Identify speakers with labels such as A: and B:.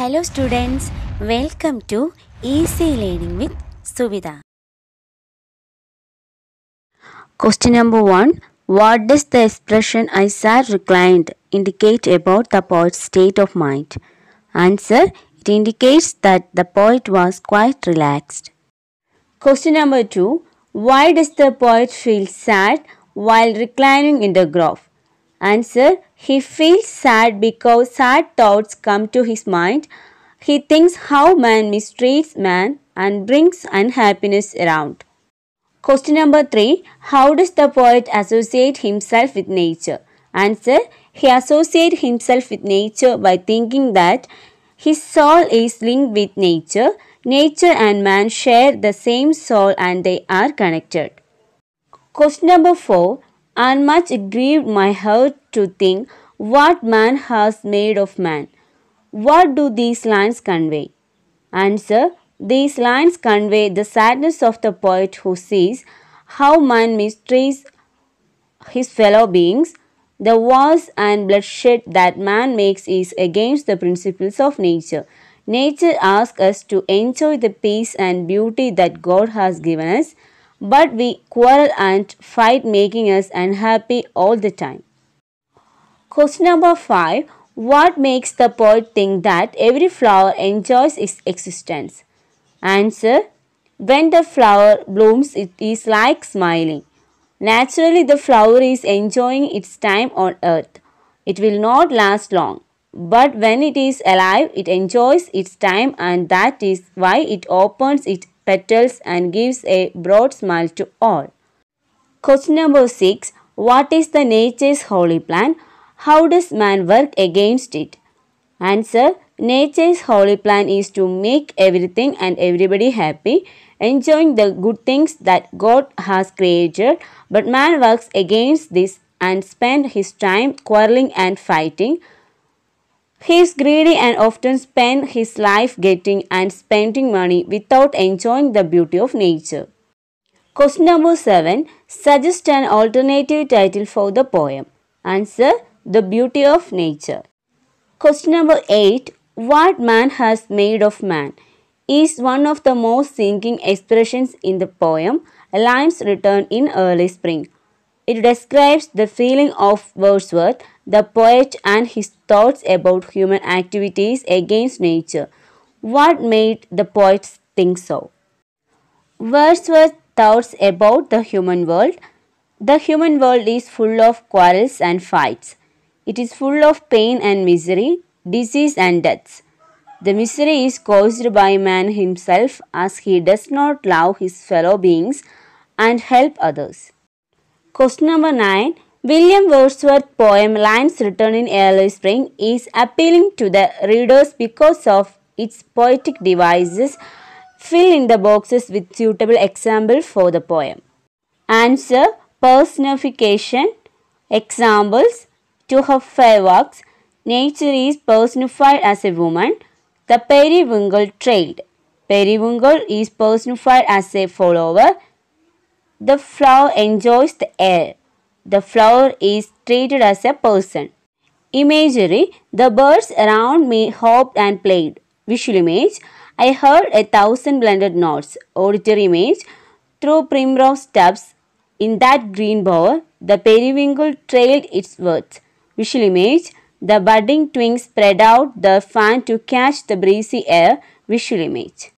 A: Hello students, welcome to Easy Learning with Subida. Question number 1. What does the expression I sat reclined indicate about the poet's state of mind? Answer. It indicates that the poet was quite relaxed. Question number 2. Why does the poet feel sad while reclining in the grove? Answer He feels sad because sad thoughts come to his mind. He thinks how man mistreats man and brings unhappiness around. Question number 3 How does the poet associate himself with nature? Answer He associates himself with nature by thinking that his soul is linked with nature. Nature and man share the same soul and they are connected. Question number 4 and much grieved my heart to think what man has made of man. What do these lines convey? Answer These lines convey the sadness of the poet who sees how man mistreats his fellow beings. The wars and bloodshed that man makes is against the principles of nature. Nature asks us to enjoy the peace and beauty that God has given us but we quarrel and fight making us unhappy all the time. Question number 5. What makes the poet think that every flower enjoys its existence? Answer. When the flower blooms, it is like smiling. Naturally, the flower is enjoying its time on earth. It will not last long. But when it is alive, it enjoys its time and that is why it opens its petals and gives a broad smile to all. Question number 6. What is the nature's holy plan? How does man work against it? Answer. Nature's holy plan is to make everything and everybody happy, enjoying the good things that God has created. But man works against this and spends his time quarreling and fighting. He is greedy and often spends his life getting and spending money without enjoying the beauty of nature. Question number 7. Suggest an alternative title for the poem. Answer The Beauty of Nature. Question number 8. What man has made of man is one of the most sinking expressions in the poem Limes Return in Early Spring. It describes the feeling of Wordsworth, the poet, and his thoughts about human activities against nature. What made the poets think so? Wordsworth's thoughts about the human world. The human world is full of quarrels and fights. It is full of pain and misery, disease and deaths. The misery is caused by man himself as he does not love his fellow beings and help others. Question number 9. William Wordsworth's poem Lines Written in Early Spring is appealing to the readers because of its poetic devices. Fill in the boxes with suitable example for the poem. Answer Personification Examples To her fireworks, nature is personified as a woman. The periwinkle trade. Periwinkle is personified as a follower. The flower enjoys the air. The flower is treated as a person. Imagery The birds around me hopped and played. Visual image I heard a thousand blended notes. Auditory image Through primrose stubs in that green bower, the periwinkle trailed its words. Visual image The budding twigs spread out the fan to catch the breezy air. Visual image